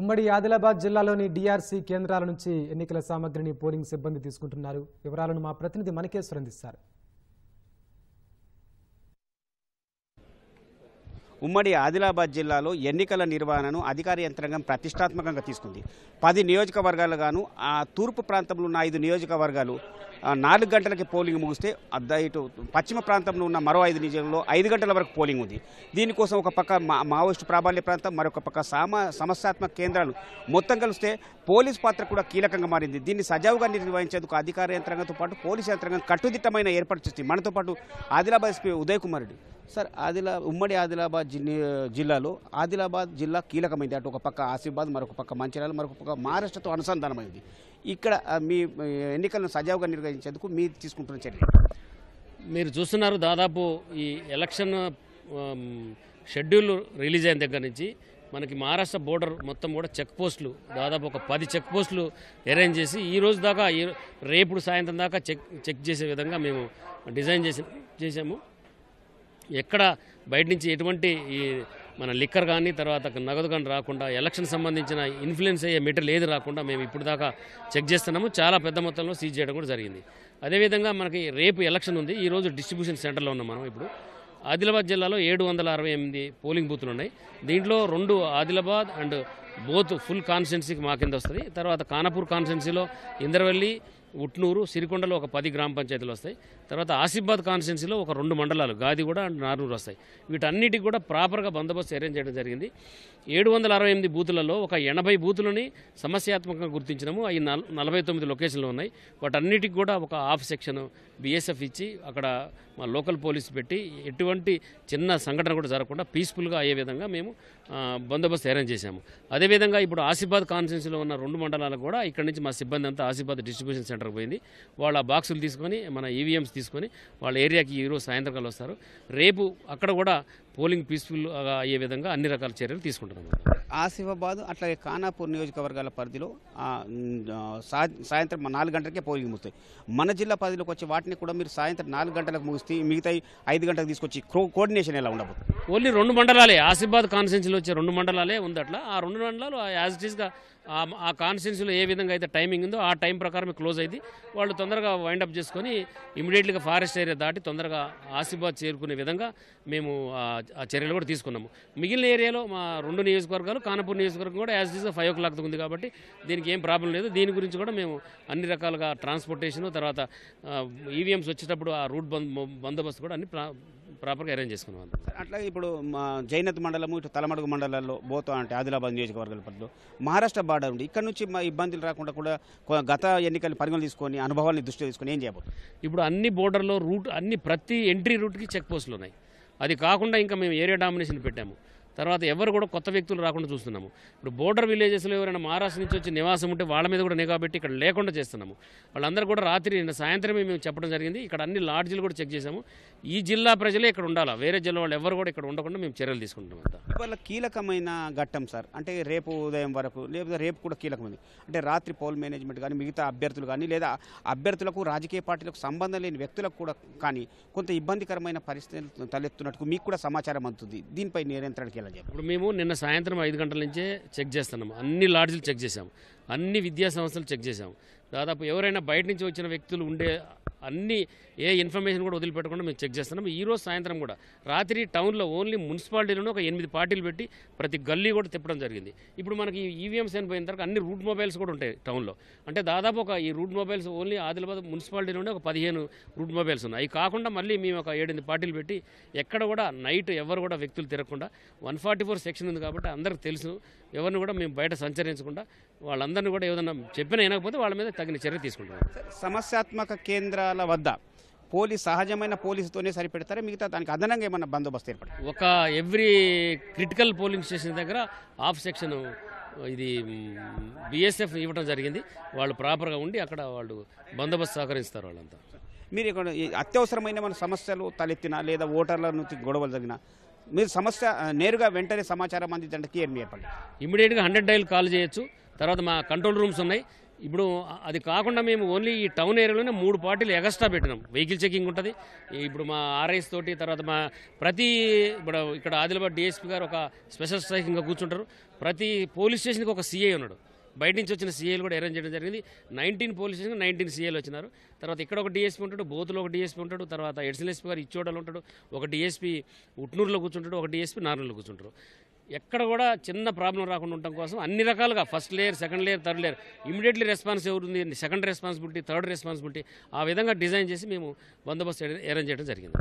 ఉమ్మడి ఆదిలాబాద్ జిల్లాలోని డిఆర్సీ కేంద్రాల నుంచి ఎన్నికల సామగ్రిని పోలింగ్ సిబ్బంది తీసుకుంటున్నారు వివరాలను మా ప్రతినిధి మనకేశ్వర్ అందిస్తారు ఉమ్మడి ఆదిలాబాద్ జిల్లాలో ఎన్నికల నిర్వహణను అధికార యంత్రాంగం ప్రతిష్టాత్మకంగా తీసుకుంది పది నియోజకవర్గాలు గాను ఆ తూర్పు ప్రాంతంలో ఉన్న ఐదు నియోజకవర్గాలు నాలుగు గంటలకి పోలింగ్ ముగిస్తే ఇటు పశ్చిమ ప్రాంతంలో ఉన్న మరో ఐదు నియోజకవర్గంలో ఐదు గంటల వరకు పోలింగ్ ఉంది దీనికోసం ఒక పక్క మావోయిస్టు ప్రాబల్య ప్రాంతం మరొక పక్క సామా సమస్యాత్మక కేంద్రాలు మొత్తం కలిస్తే పోలీస్ పాత్ర కూడా కీలకంగా మారింది దీన్ని సజావుగా నిర్వహించేందుకు అధికార యంత్రాంగంతో పాటు పోలీస్ యంత్రాంగం కట్టుదిట్టమైన ఏర్పాటు చేస్తుంది మనతో పాటు ఆదిలాబాద్ ఎస్పీ ఉదయ్ కుమారుడు సార్ ఆదిలా ఉమ్మడి ఆదిలాబాద్ జిల్లాలో ఆదిలాబాద్ జిల్లా కీలకమైంది అటు ఒక పక్క ఆసిఫాబాద్ మరొక పక్క మంచిర్యాల మరొక పక్క మహారాష్ట్రతో అనుసంధానమైంది ఇక్కడ మీ ఎన్నికలను సజావుగా నిర్వహించేందుకు మీరు తీసుకుంటున్న చర్య మీరు చూస్తున్నారు దాదాపు ఈ ఎలక్షన్ షెడ్యూల్ రిలీజ్ అయిన దగ్గర నుంచి మనకి మహారాష్ట్ర బోర్డర్ మొత్తం కూడా చెక్ పోస్టులు దాదాపు ఒక పది చెక్ పోస్టులు అరేంజ్ చేసి ఈ రోజు దాకా రేపు సాయంత్రం దాకా చెక్ చెక్ చేసే విధంగా మేము డిజైన్ చేసి చేసాము ఎక్కడ బయట నుంచి ఎటువంటి ఈ మన లిక్కర్ కానీ తర్వాత నగదు కానీ రాకుండా ఎలక్షన్ సంబంధించిన ఇన్ఫ్లుయెన్స్ అయ్యే మెటీరియల్ ఏది రాకుండా మేము ఇప్పుడు దాకా చెక్ చేస్తున్నాము చాలా పెద్ద మొత్తంలో సీజ్ చేయడం కూడా జరిగింది అదేవిధంగా మనకి రేపు ఎలక్షన్ ఉంది ఈరోజు డిస్ట్రిబ్యూషన్ సెంటర్లో ఉన్నాం మనం ఇప్పుడు ఆదిలాబాద్ జిల్లాలో ఏడు వందల అరవై ఎనిమిది పోలింగ్ బూతులు ఉన్నాయి దీంట్లో రెండు ఆదిలాబాద్ అండ్ బోత్ ఫుల్ కాన్స్టిట్యున్సీకి మా కింద వస్తుంది తర్వాత కానపూర్ కాన్స్టిట్యున్సీలో ఇందరవల్లి ఉట్నూరు సిరికొండలో ఒక పది గ్రామ పంచాయతీలు వస్తాయి తర్వాత ఆసిఫాబాద్ కాన్స్టిట్యున్సీలో ఒక రెండు మండలాలు కూడా అండ్ నార్నూరు వస్తాయి వీటన్నిటికి కూడా ప్రాపర్గా బందోబస్తు అరేంజ్ చేయడం జరిగింది ఏడు వందల అరవై ఎనిమిది బూతులలో ఒక ఎనభై బూతులని సమస్యాత్మకంగా గుర్తించినాము అవి నలభై తొమ్మిది లొకేషన్లు ఉన్నాయి వాటన్నిటికి కూడా ఒక హాఫ్ సెక్షన్ బీఎస్ఎఫ్ ఇచ్చి అక్కడ మా లోకల్ పోలీస్ పెట్టి ఎటువంటి చిన్న సంఘటన కూడా జరగకుండా పీస్ఫుల్గా అయ్యే విధంగా మేము బందోబస్తు అరేంజ్ చేశాము అదేవిధంగా ఇప్పుడు ఆసిఫాబాద్ కాన్స్టిట్యున్సీలో ఉన్న రెండు మండలాలు కూడా ఇక్కడ నుంచి మా సిబ్బంది అంతా ఆసిఫాబాద్ డిస్ట్రిబ్యూషన్ సెంటర్ సెంటర్కి పోయింది వాళ్ళ బాక్సులు తీసుకొని మన ఈవీఎంస్ e తీసుకొని వాళ్ళ ఏరియాకి ఈరోజు సాయంత్రకాలు వస్తారు రేపు అక్కడ కూడా పోలింగ్ పీస్ఫుల్ అయ్యే విధంగా అన్ని రకాల చర్యలు తీసుకుంటున్నాం ఆసిఫాబాద్ అట్లాగే ఖానాపూర్ నియోజకవర్గాల పరిధిలో సాయంత్రం నాలుగు గంటలకే పోలింగ్ ముగుతాయి మన జిల్లా పరిధిలోకి వచ్చి వాటిని కూడా మీరు సాయంత్రం నాలుగు గంటలకు ముగిస్తే మిగతా ఐదు గంటలకు తీసుకొచ్చి కోఆర్డినేషన్ ఎలా ఉండదు ఓన్లీ రెండు మండలాలే ఆసిఫాబాద్ కాన్స్టిట్యూన్సీలో వచ్చే రెండు మండలాలే ఉంది అట్లా ఆ రెండు మండలాలు యాజ్ ఇట్ ఈస్గా ఆ కాన్స్టిట్యూన్సీలో ఏ విధంగా అయితే టైమింగ్ ఉందో ఆ టైం ప్రకారం క్లోజ్ అయింది వాళ్ళు తొందరగా వైండప్ చేసుకొని ఇమీడియట్లీగా ఫారెస్ట్ ఏరియా దాటి తొందరగా ఆసిఫాబాద్ చేరుకునే విధంగా మేము ఆ చర్యలు కూడా తీసుకున్నాము మిగిలిన ఏరియాలో మా రెండు నియోజకవర్గాలు కానపూర్ నియోజకవర్గం కూడా as usual five o'clock ఉంది కాబట్టి దీనికి ఏం ప్రాబ్లం లేదు దీని గురించి కూడా మేము అన్ని రకాలుగా ట్రాన్స్పోర్టేషన్ తర్వాత ఈవీఎంస్ e వచ్చేటప్పుడు ఆ రూట్ బందోబస్తు కూడా అన్ని ప్రాపర్గా అరేంజ్ చేసుకున్నాం అట్లా ఇప్పుడు మా జైనత్ మండలము ఇటు తలమడుగు మండలాల్లో బోతో అంటే ఆదిలాబాద్ నియోజకవర్గాల పరిధిలో మహారాష్ట్ర బార్డర్ ఉంది ఇక్కడ నుంచి మా ఇబ్బందులు రాకుండా కూడా గత ఎన్నికలు పరిగణలు తీసుకొని అనుభవాన్ని దృష్టిలో తీసుకొని ఏం చేయబోతుంది ఇప్పుడు అన్ని బోర్డర్లో రూట్ అన్ని ప్రతి ఎంట్రీ రూట్కి చెక్ పోస్టులు ఉన్నాయి అది కాకుండా ఇంకా మేము ఏరియా డామినేషన్ పెట్టాము తర్వాత ఎవరు కూడా కొత్త వ్యక్తులు రాకుండా చూస్తున్నాము ఇప్పుడు బోర్డర్ విలేజెస్లో ఎవరైనా మహారాష్ట్ర నుంచి వచ్చి నివాసం ఉంటే వాళ్ళ మీద కూడా నిఘా పెట్టి ఇక్కడ లేకుండా చేస్తున్నాము వాళ్ళందరూ కూడా రాత్రి నిన్న సాయంత్రమే మేము చెప్పడం జరిగింది ఇక్కడ అన్ని లాడ్జీలు కూడా చెక్ చేసాము ఈ జిల్లా ప్రజలే ఇక్కడ ఉండాలా వేరే జిల్లా వాళ్ళు ఎవరు కూడా ఇక్కడ ఉండకుండా మేము చర్యలు తీసుకుంటున్నాం అంత ఇవాళ కీలకమైన ఘట్టం సార్ అంటే రేపు ఉదయం వరకు లేదా రేపు కూడా కీలకమైంది అంటే రాత్రి పోల్ మేనేజ్మెంట్ కానీ మిగతా అభ్యర్థులు కానీ లేదా అభ్యర్థులకు రాజకీయ పార్టీలకు సంబంధం లేని వ్యక్తులకు కూడా కానీ కొంత ఇబ్బందికరమైన పరిస్థితులు తలెత్తున్నట్టు మీకు కూడా సమాచారం అందుతుంది దీనిపై నియంత్రణకి అని చెప్పి ఇప్పుడు మేము నిన్న సాయంత్రం ఐదు గంటల నుంచే చెక్ చేస్తున్నాము అన్ని లాడ్జ్లు చెక్ చేసాము అన్ని విద్యా సంస్థలు చెక్ చేసాము దాదాపు ఎవరైనా బయట నుంచి వచ్చిన వ్యక్తులు ఉండే అన్ని ఏ ఇన్ఫర్మేషన్ కూడా వదిలిపెట్టకుండా మేము చెక్ చేస్తున్నాం ఈరోజు సాయంత్రం కూడా రాత్రి టౌన్లో ఓన్లీ మున్సిపాలిటీలోనే ఒక ఎనిమిది పార్టీలు పెట్టి ప్రతి గల్లీ కూడా తిప్పడం జరిగింది ఇప్పుడు మనకి ఈవీఎంస్ అని e పోయిన తర్వాత అన్ని రూట్ మొబైల్స్ కూడా ఉంటాయి టౌన్లో అంటే దాదాపు ఒక ఈ రూట్ మొబైల్స్ ఓన్లీ ఆదిలాబాద్ మున్సిపాలిటీలోనే ఒక పదిహేను రూట్ మొబైల్స్ ఉన్నాయి అవి కాకుండా మళ్ళీ మేము ఒక ఏడెనిమిది పార్టీలు పెట్టి ఎక్కడ కూడా నైట్ ఎవరు కూడా వ్యక్తులు తిరగకుండా వన్ ఫార్టీ ఫోర్ సెక్షన్ ఉంది కాబట్టి అందరికి తెలుసు ఎవరిని కూడా మేము బయట సంచరించకుండా వాళ్ళందరినీ కూడా ఏదైనా చెప్పిన అయినకపోతే వాళ్ళ మీద తగిన చర్య తీసుకుంటాం సమస్యాత్మక కేంద్రాల వద్ద పోలీస్ సహజమైన పోలీసుతోనే సరిపెడతారా మిగతా దానికి అదనంగా ఏమైనా బందోబస్తు ఏర్పడి ఒక ఎవ్రీ క్రిటికల్ పోలింగ్ స్టేషన్ దగ్గర ఆఫ్ సెక్షన్ ఇది బిఎస్ఎఫ్ ఇవ్వడం జరిగింది వాళ్ళు ప్రాపర్గా ఉండి అక్కడ వాళ్ళు బందోబస్తు సహకరిస్తారు వాళ్ళంతా మీరు ఇక్కడ అత్యవసరమైన మన సమస్యలు తలెత్తినా లేదా ఓటర్ల నుంచి గొడవలు జరిగినా మీరు సమస్య నేరుగా వెంటనే సమాచారం అందించండి టీఎం చెప్పండి ఇమీడియట్గా హండ్రెడ్ డైల్ కాల్ చేయొచ్చు తర్వాత మా కంట్రోల్ రూమ్స్ ఉన్నాయి ఇప్పుడు అది కాకుండా మేము ఓన్లీ ఈ టౌన్ ఏరియాలోనే మూడు పార్టీలు ఎగస్ట్రా పెట్టినాం వెహికల్ చెకింగ్ ఉంటుంది ఇప్పుడు మా ఆర్ఐస్ తోటి తర్వాత మా ప్రతి ఇప్పుడు ఇక్కడ ఆదిలాబాద్ డిఎస్పీ గారు ఒక స్పెషల్ స్ట్రైకింగ్గా కూర్చుంటారు ప్రతి పోలీస్ స్టేషన్కి ఒక సీఐ ఉన్నాడు బయట నుంచి వచ్చిన సీఏలు కూడా అరేంజ్ చేయడం జరిగింది నైన్టీన్ పోలీస్ స్టేషన్ నైన్టీన్ సీఏలు వచ్చినారు తర్వాత ఇక్కడ ఒక డిఎస్పీ ఉంటాడు బోతులో ఒక డిఎస్పీ ఉంటాడు తర్వాత ఎడ్సల్ ఎస్పీ గారు ఇచ్చోడలు ఉంటాడు ఒక డిఎస్పీ ఉట్నూరులో కూర్చుంటాడు ఒక డిఎస్పీ నార్నూరులో కూర్చుంటారు ఎక్కడ కూడా చిన్న ప్రాబ్లం రాకుండా ఉండటం కోసం అన్ని రకాలుగా first layer second layer third layer immediately response ఎవరుంది సెకండ్ రెస్పాన్సిబిలిటీ థర్డ్ రెస్పాన్సిబిలిటీ ఆ విధంగా డిజైన్ చేసి మేము బందోబస్తు అరేంజ్ చేయడం జరిగింది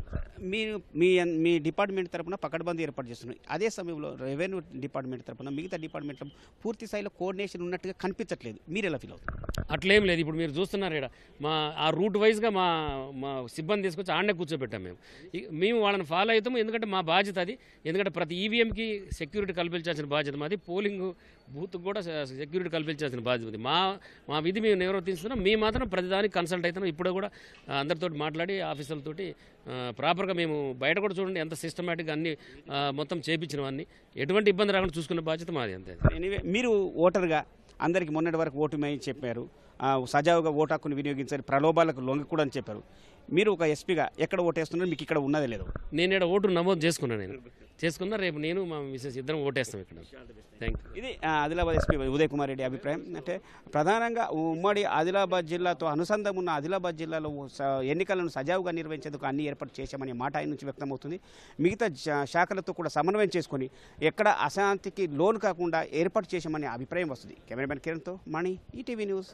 మీరు మీ మీ డిపార్ట్మెంట్ తరపున పకడ్బందీ ఏర్పాటు చేస్తున్నారు అదే సమయంలో రెవెన్యూ డిపార్ట్మెంట్ తరపున మిగతా డిపార్ట్మెంట్ పూర్తి స్థాయిలో కోఆర్డినేషన్ ఉన్నట్టుగా కనిపించట్లేదు మీరు ఎలా ఫీల్ అవుతారు అట్లేం లేదు ఇప్పుడు మీరు చూస్తున్నారు ఇక్కడ మా ఆ రూట్ వైజ్గా మా మా సిబ్బంది తీసుకొచ్చి ఆడనే కూర్చోబెట్టాం మేము మేము వాళ్ళని ఫాలో అవుతాము ఎందుకంటే మా బాధ్యత అది ఎందుకంటే ప్రతి ఈవీఎంకి e సెక్యూరిటీ కల్పించాల్సిన బాధ్యత మాది పోలింగ్ బూత్ కూడా సెక్యూరిటీ కల్పించాల్సిన బాధ్యత ఉంది మా మా విధి మేము నిర్వర్తిస్తున్నాం మేము మాత్రం ప్రతిదానికి కన్సల్ట్ అవుతున్నాం ఇప్పుడు కూడా అందరితో మాట్లాడి ఆఫీసర్లతోటి ప్రాపర్గా మేము బయట కూడా చూడండి ఎంత సిస్టమేటిక్గా అన్ని మొత్తం చేపించినవన్నీ ఎటువంటి ఇబ్బంది రాకుండా చూసుకున్న బాధ్యత మాది అంతే మీరు ఓటర్గా అందరికీ మొన్నటి వరకు మేయని చెప్పారు సజావుగా ఓటు హక్కును వినియోగించారు ప్రలోభాలకు లొంగకూడదని చెప్పారు మీరు ఒక ఎస్పీగా ఎక్కడ ఓటేస్తున్నారు మీకు ఇక్కడ ఉన్నదే లేదు నేను ఇక్కడ ఓటు నమోదు చేసుకున్నాను నేను చేసుకున్నా రేపు నేను మా మిసెస్ ఇద్దరం ఓటేస్తాం ఇక్కడ థ్యాంక్ ఇది ఆదిలాబాద్ ఎస్పీ ఉదయ్ కుమార్ రెడ్డి అభిప్రాయం అంటే ప్రధానంగా ఉమ్మడి ఆదిలాబాద్ జిల్లాతో అనుసంధం ఉన్న ఆదిలాబాద్ జిల్లాలో ఎన్నికలను సజావుగా నిర్వహించేందుకు అన్ని ఏర్పాటు చేశామనే మాట ఆయన నుంచి వ్యక్తమవుతుంది మిగతా శాఖలతో కూడా సమన్వయం చేసుకొని ఎక్కడ అశాంతికి లోన్ కాకుండా ఏర్పాటు చేశామనే అభిప్రాయం వస్తుంది కెమెరామెన్ కిరణ్తో మణి ఈటీవీ న్యూస్